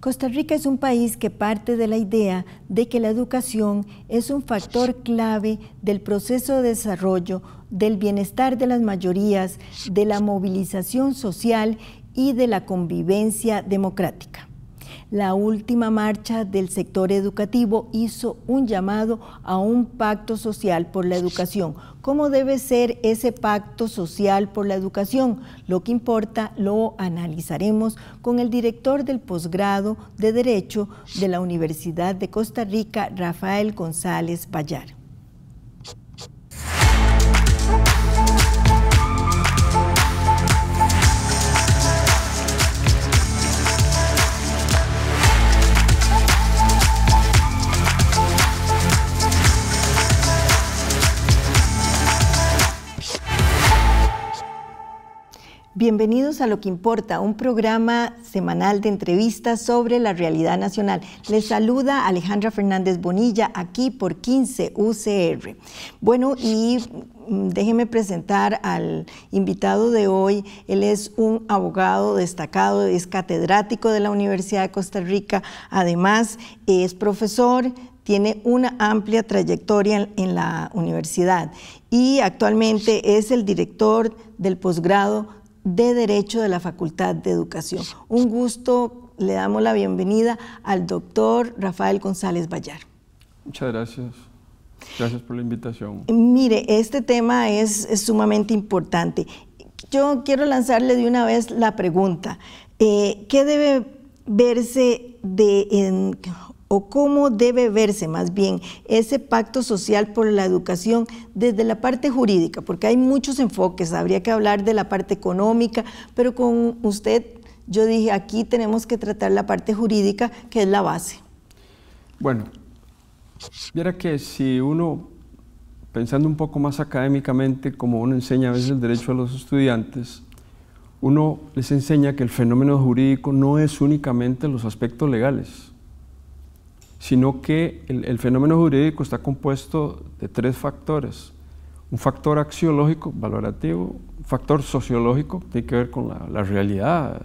Costa Rica es un país que parte de la idea de que la educación es un factor clave del proceso de desarrollo, del bienestar de las mayorías, de la movilización social y de la convivencia democrática la última marcha del sector educativo hizo un llamado a un pacto social por la educación. ¿Cómo debe ser ese pacto social por la educación? Lo que importa lo analizaremos con el director del posgrado de Derecho de la Universidad de Costa Rica, Rafael González Bayar. Bienvenidos a Lo que Importa, un programa semanal de entrevistas sobre la realidad nacional. Les saluda Alejandra Fernández Bonilla aquí por 15 UCR. Bueno, y mm, déjenme presentar al invitado de hoy. Él es un abogado destacado, es catedrático de la Universidad de Costa Rica, además es profesor tiene una amplia trayectoria en, en la universidad y actualmente es el director del posgrado de Derecho de la Facultad de Educación. Un gusto, le damos la bienvenida al doctor Rafael González Bayar. Muchas gracias. Gracias por la invitación. Eh, mire, este tema es, sumamente importante. Yo quiero lanzarle de una vez la pregunta. Eh, ¿Qué debe verse de, en, o cómo debe verse más bien ese pacto social por la educación desde la parte jurídica, porque hay muchos enfoques, habría que hablar de la parte económica, pero con usted yo dije, aquí tenemos que tratar la parte jurídica, que es la base. Bueno, viera que si uno, pensando un poco más académicamente, como uno enseña a veces el derecho a los estudiantes, uno les enseña que el fenómeno jurídico no es únicamente los aspectos legales, sino que el, fenómeno jurídico está compuesto de tres factores. Un factor axiológico, valorativo, un factor sociológico, que tiene que ver con la, realidad,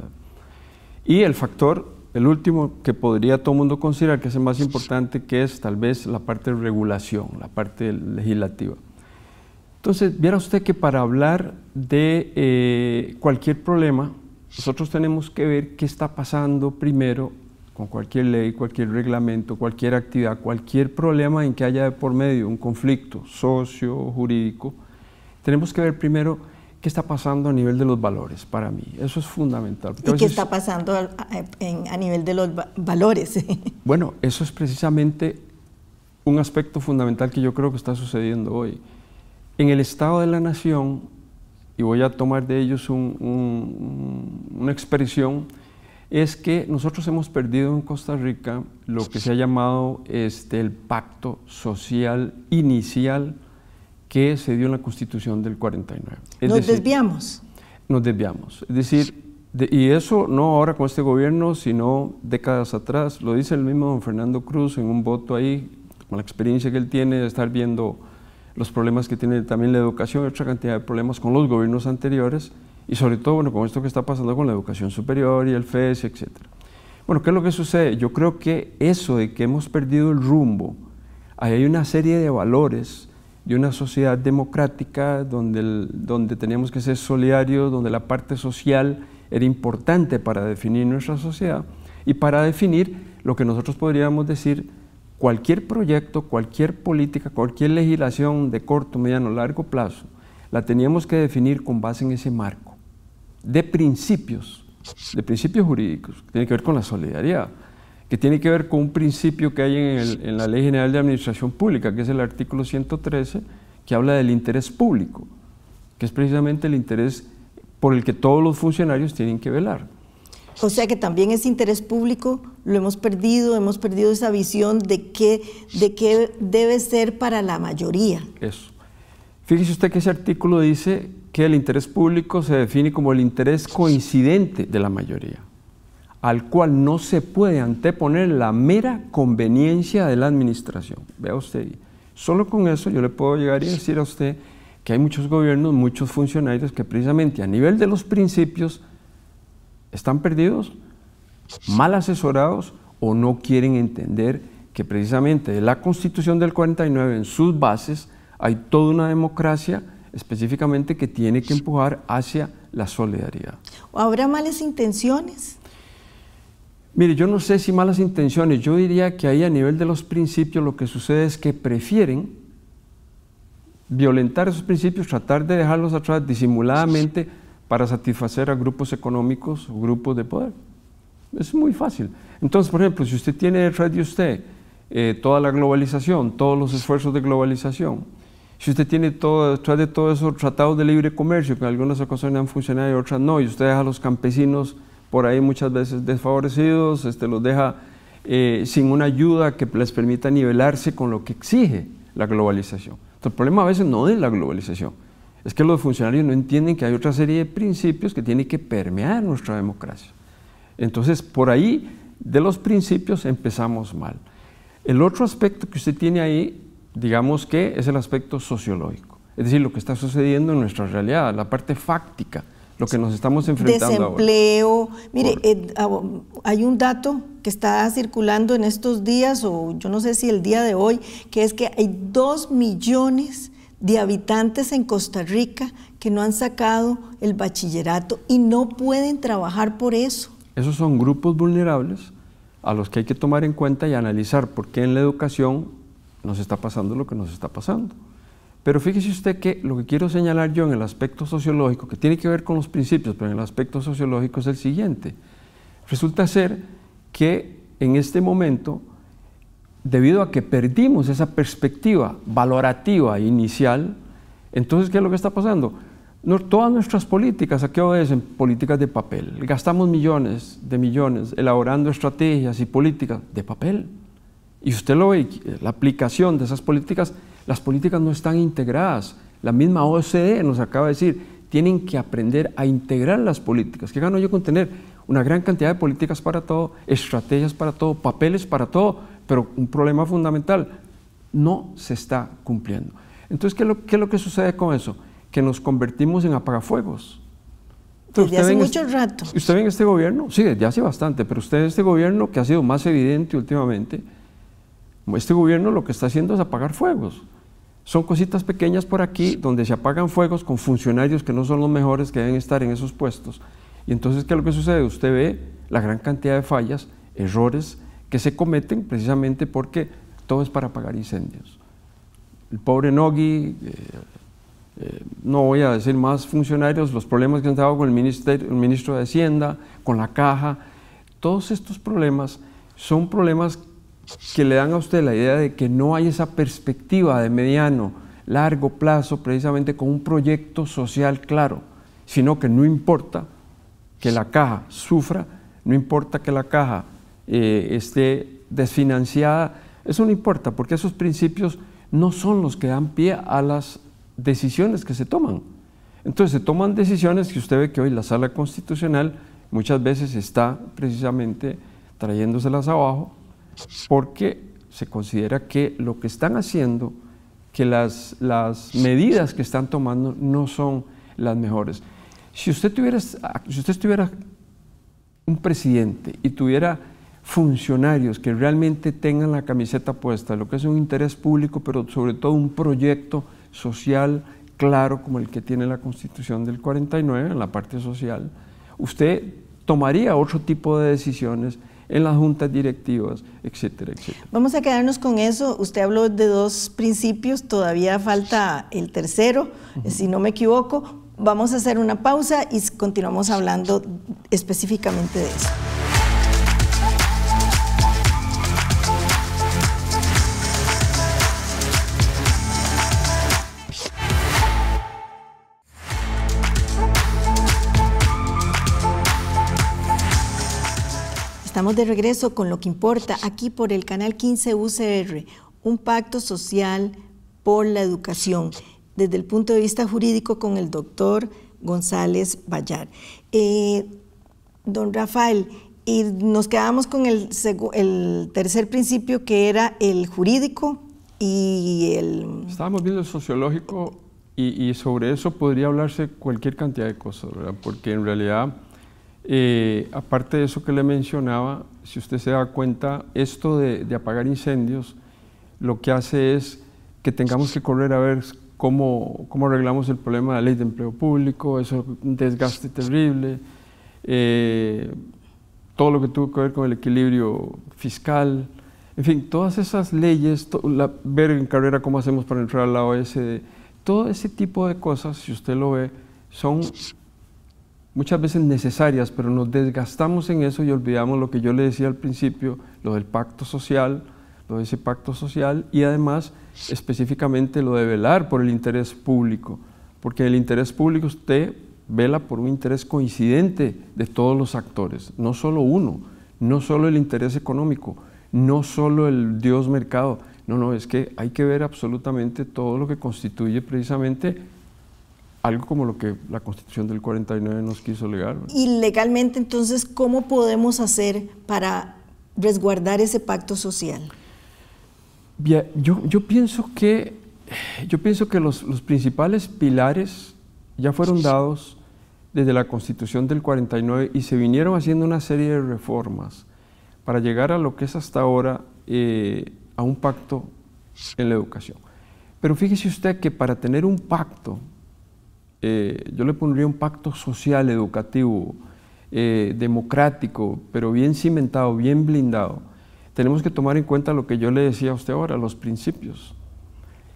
y el factor, el último que podría todo el mundo considerar que es el más importante, que es tal vez la parte de regulación, la parte legislativa. Entonces, viera usted que para hablar de eh, cualquier problema, nosotros tenemos que ver qué está pasando primero con cualquier ley, cualquier reglamento, cualquier actividad, cualquier problema en que haya de por medio un conflicto socio, jurídico, tenemos que ver primero qué está pasando a nivel de los valores para mí. Eso es fundamental. ¿Y qué está pasando a, nivel de los valores? bueno, eso es precisamente un aspecto fundamental que yo creo que está sucediendo hoy. En el Estado de la Nación, y voy a tomar de ellos una expresión, es que nosotros hemos perdido en Costa Rica lo que se ha llamado este, el pacto social inicial que se dio en la Constitución del 49. nos desviamos. Nos desviamos. Es decir, y eso no ahora con este gobierno, sino décadas atrás. Lo dice el mismo don Fernando Cruz en un voto ahí, con la experiencia que él tiene de estar viendo los problemas que tiene también la educación y otra cantidad de problemas con los gobiernos anteriores y sobre todo, bueno, con esto que está pasando con la educación superior y el FES, etc. Bueno, ¿qué es lo que sucede? Yo creo que eso de que hemos perdido el rumbo, ahí hay una serie de valores de una sociedad democrática donde, donde teníamos que ser solidarios, donde la parte social era importante para definir nuestra sociedad y para definir lo que nosotros podríamos decir cualquier proyecto, cualquier política, cualquier legislación de corto, mediano, largo plazo, la teníamos que definir con base en ese marco de principios, de principios jurídicos, que tiene que ver con la solidaridad, que tiene que ver con un principio que hay en, la Ley General de Administración Pública, que es el artículo 113, que habla del interés público, que es precisamente el interés por el que todos los funcionarios tienen que velar. O sea que también ese interés público lo hemos perdido, hemos perdido esa visión de qué, de qué debe ser para la mayoría. Eso. Fíjese usted que ese artículo dice que el interés público se define como el interés coincidente de la mayoría, al cual no se puede anteponer la mera conveniencia de la administración. Vea usted, solo con eso yo le puedo llegar y decir a usted que hay muchos gobiernos, muchos funcionarios que precisamente a nivel de los principios están perdidos, mal asesorados o no quieren entender que precisamente de la constitución del 49 en sus bases hay toda una democracia específicamente que tiene que empujar hacia la solidaridad. ¿Habrá malas intenciones? Mire, yo no sé si malas intenciones, yo diría que ahí a nivel de los principios lo que sucede es que prefieren violentar esos principios, tratar de dejarlos atrás disimuladamente para satisfacer a grupos económicos o grupos de poder. Es muy fácil. Entonces, por ejemplo, si usted tiene detrás de usted eh, toda la globalización, todos los esfuerzos de globalización, si usted tiene todo, detrás de todo eso tratados de libre comercio, que en algunas ocasiones han funcionado y otras no, y usted deja a los campesinos por ahí muchas veces desfavorecidos, este, los deja eh, sin una ayuda que les permita nivelarse con lo que exige la globalización. Entonces, el problema a veces no es la globalización, es que los funcionarios no entienden que hay otra serie de principios que tienen que permear nuestra democracia. Entonces, por ahí, de los principios empezamos mal. El otro aspecto que usted tiene ahí digamos que es el aspecto sociológico, es decir, lo que está sucediendo en nuestra realidad, la parte fáctica, lo que nos estamos enfrentando. Desempleo, mire, eh, ah, hay un dato que está circulando en estos días, o yo no sé si el día de hoy, que es que hay dos millones de habitantes en Costa Rica que no han sacado el bachillerato y no pueden trabajar por eso. Esos son grupos vulnerables a los que hay que tomar en cuenta y analizar por qué en la educación nos está pasando lo que nos está pasando. Pero fíjese usted que lo que quiero señalar yo en el aspecto sociológico, que tiene que ver con los principios, pero en el aspecto sociológico es el siguiente. Resulta ser que en este momento, debido a que perdimos esa perspectiva valorativa inicial, entonces, ¿qué es lo que está pasando? todas nuestras políticas, ¿a qué obedecen? Políticas de papel. Gastamos millones de millones elaborando estrategias y políticas de papel. Y usted lo ve, la aplicación de esas políticas, las políticas no están integradas. La misma OCDE nos acaba de decir, tienen que aprender a integrar las políticas. ¿Qué gano yo con tener una gran cantidad de políticas para todo, estrategias para todo, papeles para todo? Pero un problema fundamental, no se está cumpliendo. Entonces, ¿qué es lo, qué lo que sucede con eso? Que nos convertimos en apagafuegos. usted desde hace mucho este- rato. ¿Usted ve en este gobierno? Sí, ya hace bastante, pero usted en este gobierno que ha sido más evidente últimamente, este gobierno lo que está haciendo es apagar fuegos. Son cositas pequeñas por aquí donde se apagan fuegos con funcionarios que no son los mejores que deben estar en esos puestos. Y entonces, ¿qué es lo que sucede? Usted ve la gran cantidad de fallas, errores que se cometen precisamente porque todo es para apagar incendios. El pobre Nogui, eh, eh, no voy a decir más funcionarios, los problemas que han estado con el, el ministro de Hacienda, con la caja, todos estos problemas son problemas que le dan a usted la idea de que no hay esa perspectiva de mediano, largo plazo, precisamente con un proyecto social claro, sino que no importa que la caja sufra, no importa que la caja eh, esté desfinanciada, eso no importa, porque esos principios no son los que dan pie a las decisiones que se toman. Entonces se toman decisiones que usted ve que hoy la sala constitucional muchas veces está precisamente trayéndoselas abajo porque se considera que lo que están haciendo, que las, las medidas que están tomando no son las mejores. Si usted, tuviera, si usted tuviera un presidente y tuviera funcionarios que realmente tengan la camiseta puesta, lo que es un interés público, pero sobre todo un proyecto social claro como el que tiene la Constitución del 49 en la parte social, usted tomaría otro tipo de decisiones en las juntas directivas, etcétera, etcétera. Vamos a quedarnos con eso. Usted habló de dos principios, todavía falta el tercero, si no me equivoco. Vamos a hacer una pausa y continuamos hablando específicamente de eso. Estamos de regreso con lo que importa aquí por el canal 15 UCR, un pacto social por la educación, desde el punto de vista jurídico con el doctor González Bayar. Eh, don Rafael, y nos quedamos con el, el tercer principio que era el jurídico y el... Estábamos viendo el sociológico y, y sobre eso podría hablarse cualquier cantidad de cosas, ¿verdad? Porque en realidad eh, aparte de eso que le mencionaba, si usted se da cuenta, esto de, apagar incendios lo que hace es que tengamos que correr a ver cómo, cómo arreglamos el problema de la ley de empleo público, eso un desgaste terrible, eh, todo lo que tuvo que ver con el equilibrio fiscal, en fin, todas esas leyes, la, ver en carrera cómo hacemos para entrar a la OSD, todo ese tipo de cosas, si usted lo ve, son muchas veces necesarias, pero nos desgastamos en eso y olvidamos lo que yo le decía al principio, lo del pacto social, lo de ese pacto social y además específicamente lo de velar por el interés público, porque el interés público usted vela por un interés coincidente de todos los actores, no solo uno, no solo el interés económico, no solo el Dios mercado, no, no, es que hay que ver absolutamente todo lo que constituye precisamente algo como lo que la Constitución del 49 nos quiso legar. Y legalmente, entonces, ¿cómo podemos hacer para resguardar ese pacto social? yo, yo, pienso que, yo pienso que los, principales pilares ya fueron dados desde la Constitución del 49 y se vinieron haciendo una serie de reformas para llegar a lo que es hasta ahora eh, a un pacto en la educación. Pero fíjese usted que para tener un pacto eh, yo le pondría un pacto social, educativo, eh, democrático, pero bien cimentado, bien blindado, tenemos que tomar en cuenta lo que yo le decía a usted ahora, los principios.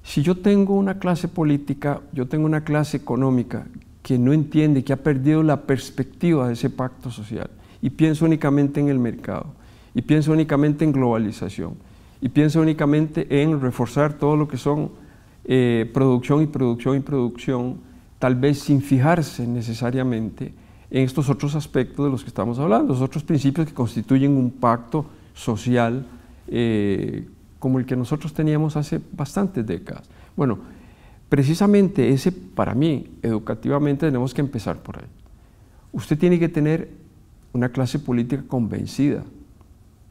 Si yo tengo una clase política, yo tengo una clase económica que no entiende, que ha perdido la perspectiva de ese pacto social y piensa únicamente en el mercado, y piensa únicamente en globalización, y piensa únicamente en reforzar todo lo que son eh, producción y producción y producción, tal vez sin fijarse necesariamente en estos otros aspectos de los que estamos hablando, los otros principios que constituyen un pacto social eh, como el que nosotros teníamos hace bastantes décadas. Bueno, precisamente ese, para mí, educativamente tenemos que empezar por ahí. Usted tiene que tener una clase política convencida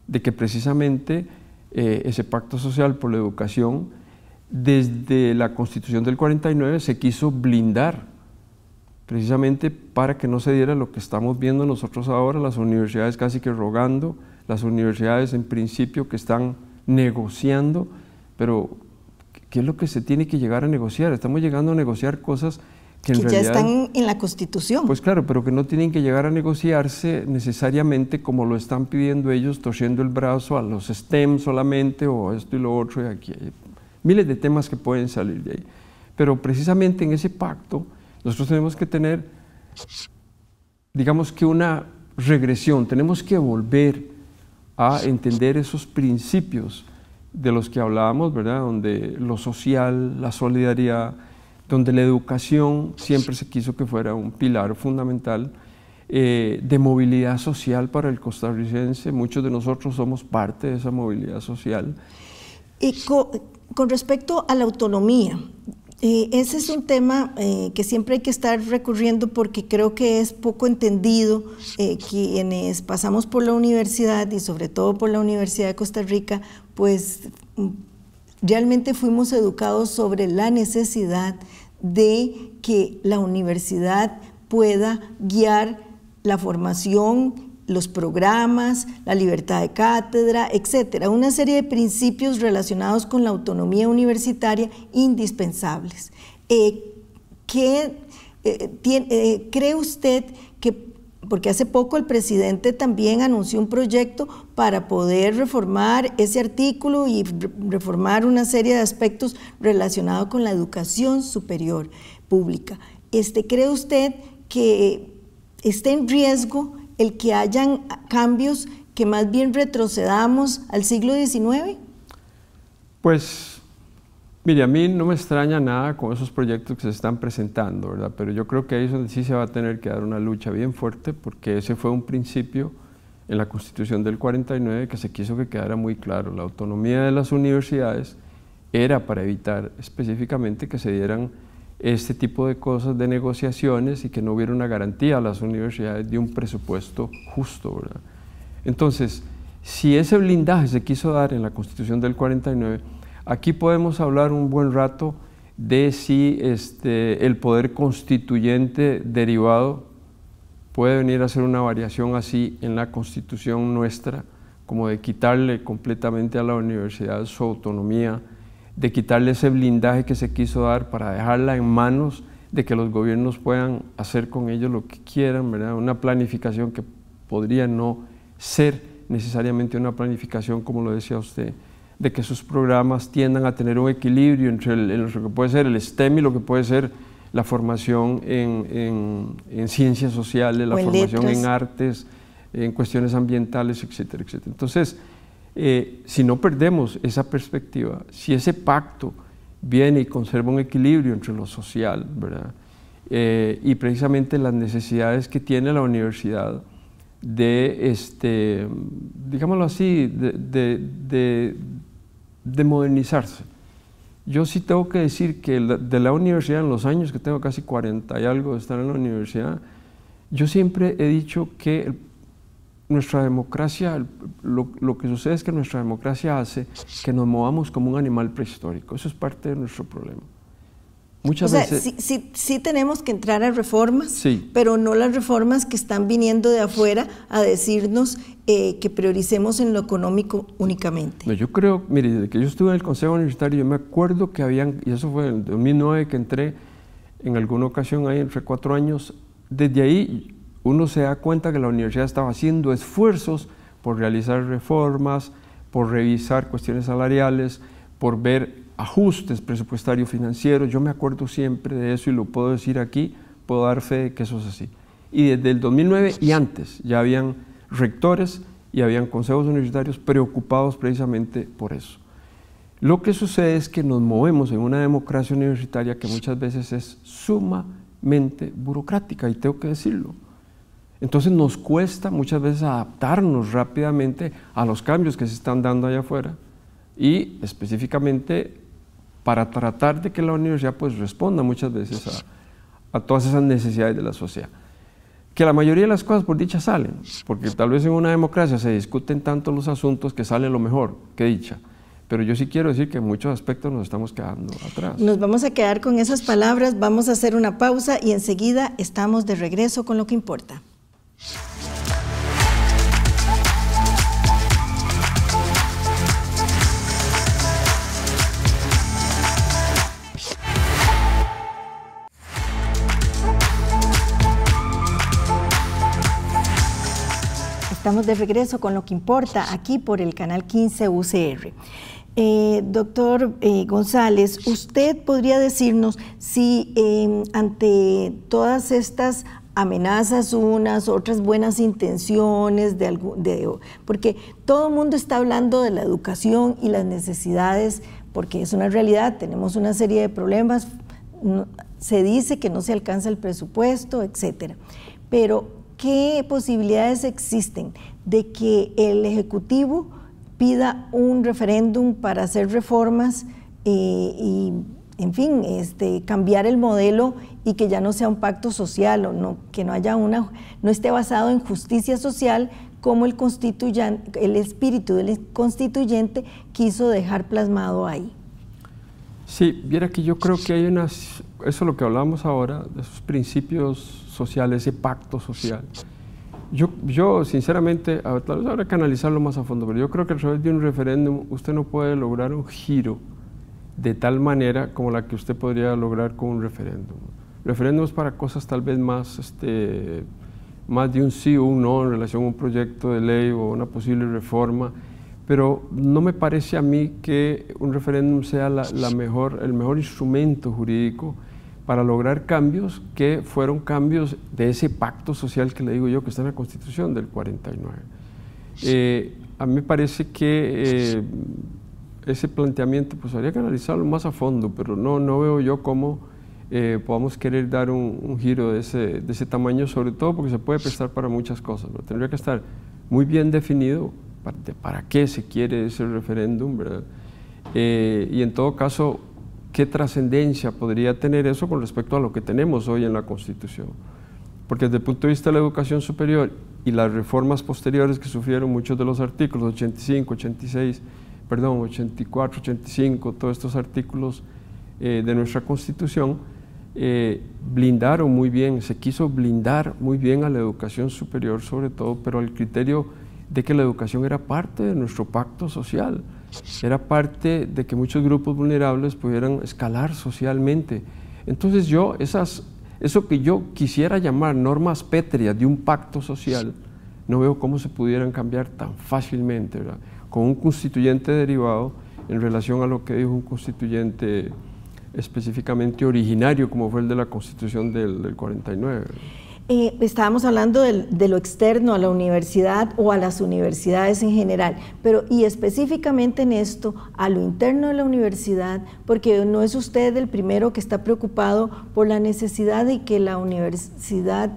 de que precisamente eh, ese pacto social por la educación desde la Constitución del 49 se quiso blindar precisamente para que no se diera lo que estamos viendo nosotros ahora, las universidades casi que rogando, las universidades en principio que están negociando, pero ¿qué es lo que se tiene que llegar a negociar? Estamos llegando a negociar cosas que, ya están en la Constitución. Pues claro, pero que no tienen que llegar a negociarse necesariamente como lo están pidiendo ellos, torciendo el brazo a los STEM solamente o esto y lo otro aquí miles de temas que pueden salir de ahí. Pero precisamente en ese pacto nosotros tenemos que tener, digamos que una regresión, tenemos que volver a entender esos principios de los que hablábamos, ¿verdad? Donde lo social, la solidaridad, donde la educación siempre se quiso que fuera un pilar fundamental eh, de movilidad social para el costarricense. Muchos de nosotros somos parte de esa movilidad social. ¿Y con respecto a la autonomía, eh, ese es un tema eh, que siempre hay que estar recurriendo porque creo que es poco entendido eh, quienes pasamos por la universidad y sobre todo por la Universidad de Costa Rica, pues mm, realmente fuimos educados sobre la necesidad de que la universidad pueda guiar la formación los programas, la libertad de cátedra, etcétera, una serie de principios relacionados con la autonomía universitaria indispensables. Eh, eh, eh, ¿Cree usted que, porque hace poco el presidente también anunció un proyecto para poder reformar ese artículo y reformar una serie de aspectos relacionados con la educación superior pública? Este, ¿Cree usted que está en riesgo? el que hayan cambios que más bien retrocedamos al siglo XIX? Pues, mire, a mí no me extraña nada con esos proyectos que se están presentando, ¿verdad? Pero yo creo que ahí sí se va a tener que dar una lucha bien fuerte porque ese fue un principio en la Constitución del 49 que se quiso que quedara muy claro. La autonomía de las universidades era para evitar específicamente que se dieran este tipo de cosas de negociaciones y que no hubiera una garantía a las universidades de un presupuesto justo. ¿verdad? Entonces, si ese blindaje se quiso dar en la Constitución del 49, aquí podemos hablar un buen rato de si este, el poder constituyente derivado puede venir a ser una variación así en la constitución nuestra, como de quitarle completamente a la universidad su autonomía de quitarle ese blindaje que se quiso dar para dejarla en manos de que los gobiernos puedan hacer con ellos lo que quieran, ¿verdad? Una planificación que podría no ser necesariamente una planificación, como lo decía usted, de que sus programas tiendan a tener un equilibrio entre lo que puede ser el STEM y lo que puede ser la formación en, ciencias sociales, la formación en artes, en cuestiones ambientales, etcétera, etcétera. Entonces, eh, si no perdemos esa perspectiva, si ese pacto viene y conserva un equilibrio entre lo social, ¿verdad? Eh, y precisamente las necesidades que tiene la universidad de, este, digámoslo así, de, modernizarse. Yo sí tengo que decir que de la universidad, en los años que tengo casi 40 y algo de estar en la universidad, yo siempre he dicho que el nuestra democracia, lo, que sucede es que nuestra democracia hace que nos movamos como un animal prehistórico. Eso es parte de nuestro problema. Muchas o veces. Sea, sí, sí, tenemos que entrar a reformas, pero no las reformas que están viniendo de afuera a decirnos eh, que prioricemos en lo económico únicamente. yo creo, mire, desde que yo estuve en el Consejo Universitario, yo me acuerdo que habían, y eso fue en 2009 que entré, en alguna ocasión ahí, entre cuatro años, desde ahí uno se da cuenta que la universidad estaba haciendo esfuerzos por realizar reformas, por revisar cuestiones salariales, por ver ajustes presupuestarios financieros. Yo me acuerdo siempre de eso y lo puedo decir aquí, puedo dar fe de que eso es así. Y desde el 2009 y antes ya habían rectores y habían consejos universitarios preocupados precisamente por eso. Lo que sucede es que nos movemos en una democracia universitaria que muchas veces es sumamente burocrática, y tengo que decirlo. Entonces nos cuesta muchas veces adaptarnos rápidamente a los cambios que se están dando allá afuera y específicamente para tratar de que la universidad pues responda muchas veces a, a todas esas necesidades de la sociedad. Que la mayoría de las cosas por dicha salen, porque tal vez en una democracia se discuten tanto los asuntos que sale lo mejor que dicha pero yo sí quiero decir que en muchos aspectos nos estamos quedando atrás. Nos vamos a quedar con esas palabras, vamos a hacer una pausa y enseguida estamos de regreso con lo que importa. Estamos de regreso con lo que importa aquí por el canal 15 UCR. Eh, doctor eh, González, usted podría decirnos si eh, ante todas estas amenazas unas, otras buenas intenciones, de, porque todo el mundo está hablando de la educación y las necesidades, porque es una realidad, tenemos una serie de problemas, se dice que no se alcanza el presupuesto, etc. Pero, ¿qué posibilidades existen de que el Ejecutivo pida un referéndum para hacer reformas eh, y en fin, este, cambiar el modelo y que ya no sea un pacto social o no, que no haya una, no esté basado en justicia social como el, el espíritu del constituyente quiso dejar plasmado ahí. Sí, viera que yo creo que hay unas, eso es lo que hablábamos ahora, de esos principios sociales, ese pacto social. Yo, yo sinceramente, tal vez habrá que analizarlo más a fondo, pero yo creo que a través de un referéndum usted no puede lograr un giro de tal manera como la que usted podría lograr con un referéndum. Referéndums para cosas tal vez más, este, más de un sí o un no en relación a un proyecto de ley o una posible reforma, pero no me parece a mí que un referéndum sea la, mejor, el mejor instrumento jurídico para lograr cambios que fueron cambios de ese pacto social que le digo yo que está en la Constitución del 49. Eh, a mí me parece que... Eh, ese planteamiento pues habría que analizarlo más a fondo, pero no, no veo yo cómo eh, podamos querer dar un, giro de ese, de ese, tamaño, sobre todo porque se puede prestar para muchas cosas. pero Tendría que estar muy bien definido para, qué se quiere ese referéndum, ¿verdad? Eh, y en todo caso, qué trascendencia podría tener eso con respecto a lo que tenemos hoy en la Constitución. Porque desde el punto de vista de la educación superior y las reformas posteriores que sufrieron muchos de los artículos 85, 86, perdón, 84, 85, todos estos artículos eh, de nuestra Constitución, eh, blindaron muy bien, se quiso blindar muy bien a la educación superior sobre todo, pero al criterio de que la educación era parte de nuestro pacto social, era parte de que muchos grupos vulnerables pudieran escalar socialmente. Entonces yo, esas, eso que yo quisiera llamar normas pétreas de un pacto social, no veo cómo se pudieran cambiar tan fácilmente. ¿verdad? con un constituyente derivado en relación a lo que dijo un constituyente específicamente originario, como fue el de la Constitución del, 49. Eh, estábamos hablando de, lo externo a la universidad o a las universidades en general, pero y específicamente en esto, a lo interno de la universidad, porque no es usted el primero que está preocupado por la necesidad de que la universidad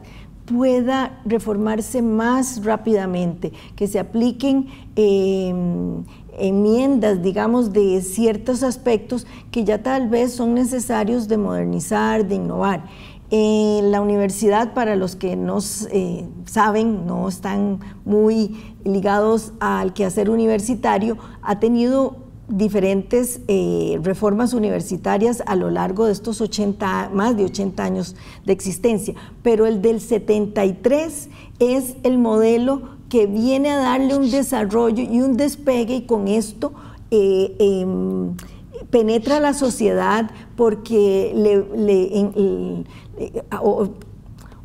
pueda reformarse más rápidamente, que se apliquen em, enmiendas, digamos, de ciertos aspectos que ya tal vez son necesarios de modernizar, de innovar. la universidad, para los que no eh, saben, no están muy ligados al quehacer universitario, ha tenido diferentes eh, reformas universitarias a lo largo de estos 80, más de 80 años de existencia, pero el del 73 es el modelo que viene a darle un desarrollo y un despegue y con esto eh, eh, penetra la sociedad porque le, eh,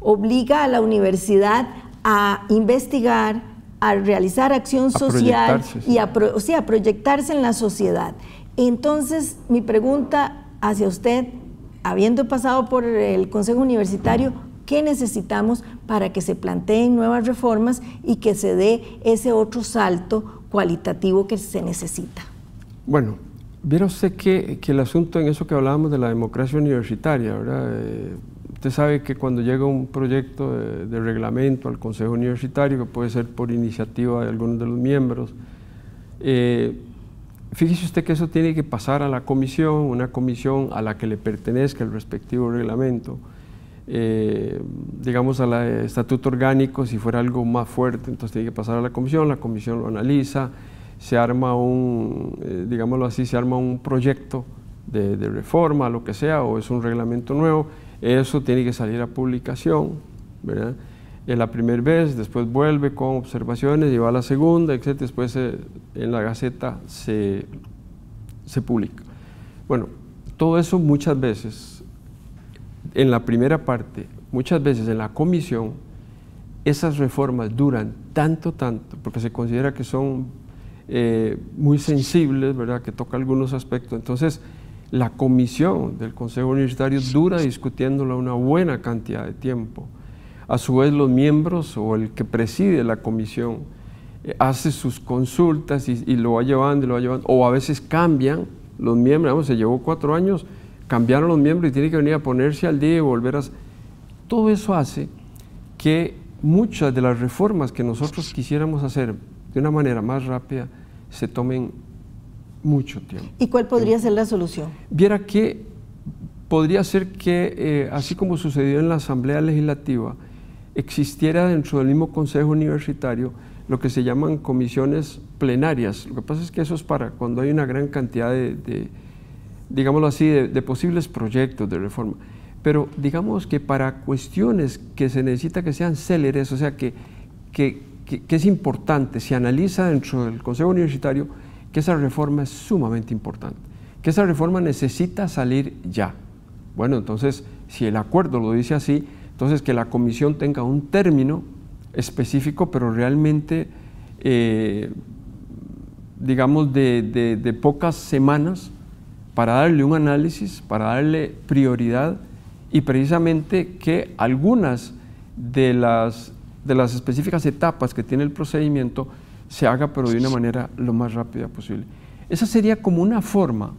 obliga a la universidad a investigar, a realizar acción social y a, proyectarse en la sociedad. Entonces, mi pregunta hacia usted, habiendo pasado por el Consejo Universitario, ¿qué necesitamos para que se planteen nuevas reformas y que se dé ese otro salto cualitativo que se necesita? Bueno, viera usted que, el asunto en eso que hablábamos de la democracia universitaria, ¿verdad? Eh, Usted sabe que cuando llega un proyecto de, reglamento al Consejo Universitario, que puede ser por iniciativa de algunos de los miembros, eh, fíjese usted que eso tiene que pasar a la comisión, una comisión a la que le pertenezca el respectivo reglamento, eh, digamos a la estatuto orgánico, si fuera algo más fuerte, entonces tiene que pasar a la comisión, la comisión lo analiza, se arma un, eh, digámoslo así, se arma un proyecto de reforma, lo que sea, o es un reglamento nuevo eso tiene que salir a publicación, ¿verdad? En la primera vez, después vuelve con observaciones, va a la segunda, etc. Después en la Gaceta se, se publica. Bueno, todo eso muchas veces, en la primera parte, muchas veces en la comisión, esas reformas duran tanto, tanto, porque se considera que son eh, muy sensibles, ¿verdad? Que toca algunos aspectos. Entonces, la comisión del Consejo Universitario dura discutiéndola una buena cantidad de tiempo. A su vez, los miembros o el que preside la comisión eh, hace sus consultas y, lo va llevando y lo va llevando, o a veces cambian los miembros, se llevó cuatro años, cambiaron los miembros y tiene que venir a ponerse al día y volver a... Todo eso hace que muchas de las reformas que nosotros quisiéramos hacer de una manera más rápida se tomen mucho tiempo. ¿Y cuál podría ser la solución? Viera que podría ser que, eh, así como sucedió en la Asamblea Legislativa, existiera dentro del mismo Consejo Universitario lo que se llaman comisiones plenarias. Lo que pasa es que eso es para cuando hay una gran cantidad de, digámoslo así, de, posibles proyectos de reforma. Pero digamos que para cuestiones que se necesita que sean céleres, o sea, que, que, que, que es importante, se analiza dentro del Consejo Universitario, que esa reforma es sumamente importante, que esa reforma necesita salir ya. Bueno, entonces, si el acuerdo lo dice así, entonces que la comisión tenga un término específico, pero realmente, eh, digamos, de, pocas semanas para darle un análisis, para darle prioridad y precisamente que algunas de las, de las específicas etapas que tiene el procedimiento se haga, pero de una manera lo más rápida posible. Esa sería como una forma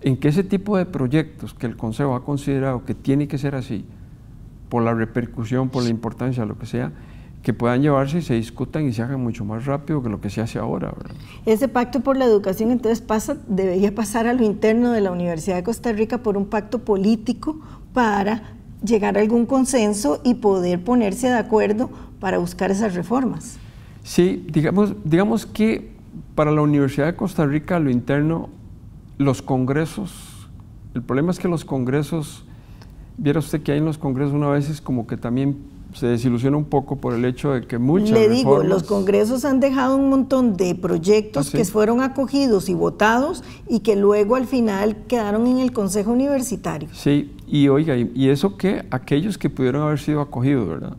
en que ese tipo de proyectos que el Consejo ha considerado que tiene que ser así, por la repercusión, por la importancia, lo que sea, que puedan llevarse y se discutan y se hagan mucho más rápido que lo que se hace ahora. Ese pacto por la educación entonces pasa, debería pasar a lo interno de la Universidad de Costa Rica por un pacto político para llegar a algún consenso y poder ponerse de acuerdo para buscar esas reformas. Sí, digamos, digamos que para la Universidad de Costa Rica, lo interno, los congresos, el problema es que los congresos, viera usted que hay en los congresos una vez es como que también se desilusiona un poco por el hecho de que muchas Le digo, los congresos han dejado un montón de proyectos ah, que fueron acogidos y votados y que luego al final quedaron en el Consejo Universitario. Sí, y oiga, y eso que aquellos que pudieron haber sido acogidos, ¿verdad?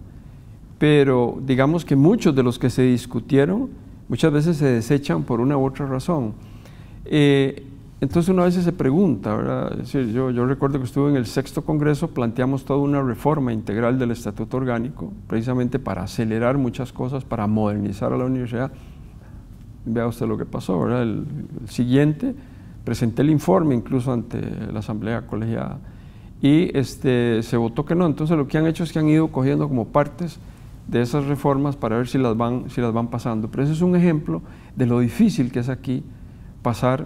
pero digamos que muchos de los que se discutieron muchas veces se desechan por una u otra razón. Eh, entonces uno a veces se pregunta, decir, yo, recuerdo que estuve en el sexto congreso, planteamos toda una reforma integral del estatuto orgánico, precisamente para acelerar muchas cosas, para modernizar a la universidad. Vea usted lo que pasó, El, el siguiente, presenté el informe incluso ante la asamblea colegiada y este, se votó que no. Entonces lo que han hecho es que han ido cogiendo como partes de esas reformas para ver si las, van, si las van pasando. Pero ese es un ejemplo de lo difícil que es aquí pasar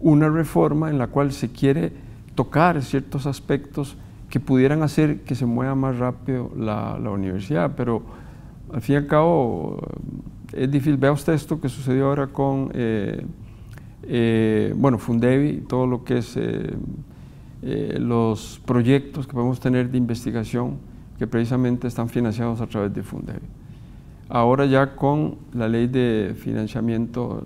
una reforma en la cual se quiere tocar ciertos aspectos que pudieran hacer que se mueva más rápido la, universidad, pero al fin y al cabo eh, es difícil. Vea usted esto que sucedió ahora con, eh, eh, bueno, Fundevi, todo lo que es los proyectos que podemos tener de investigación que precisamente están financiados a través de Fundevi. Ahora ya con la ley de financiamiento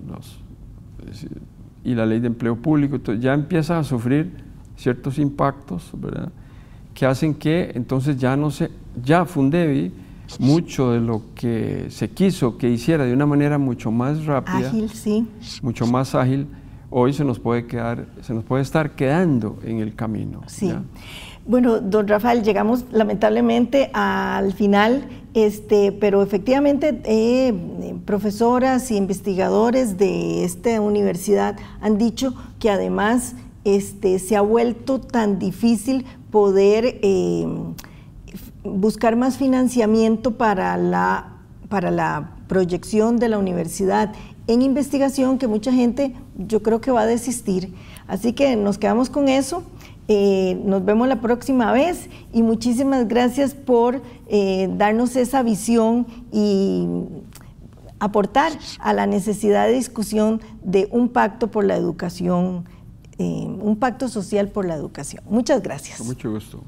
y la ley de empleo público, ya empieza a sufrir ciertos impactos, ¿verdad? que hacen que entonces ya no se, ya Fundevi, mucho de lo que se quiso que hiciera de una manera mucho más rápida, ágil, mucho más ágil, hoy se nos puede quedar, se nos puede estar quedando en el camino. Sí. Bueno, don Rafael, llegamos lamentablemente al final, este, pero efectivamente eh, profesoras y investigadores de esta universidad han dicho que además este, se ha vuelto tan difícil poder eh, buscar más financiamiento para la, para la proyección de la universidad en investigación que mucha gente yo creo que va a desistir. Así que nos quedamos con eso eh, nos vemos la próxima vez y muchísimas gracias por eh, darnos esa visión y aportar a la necesidad de discusión de un pacto por la educación, eh, un pacto social por la educación. Muchas gracias. Con mucho gusto.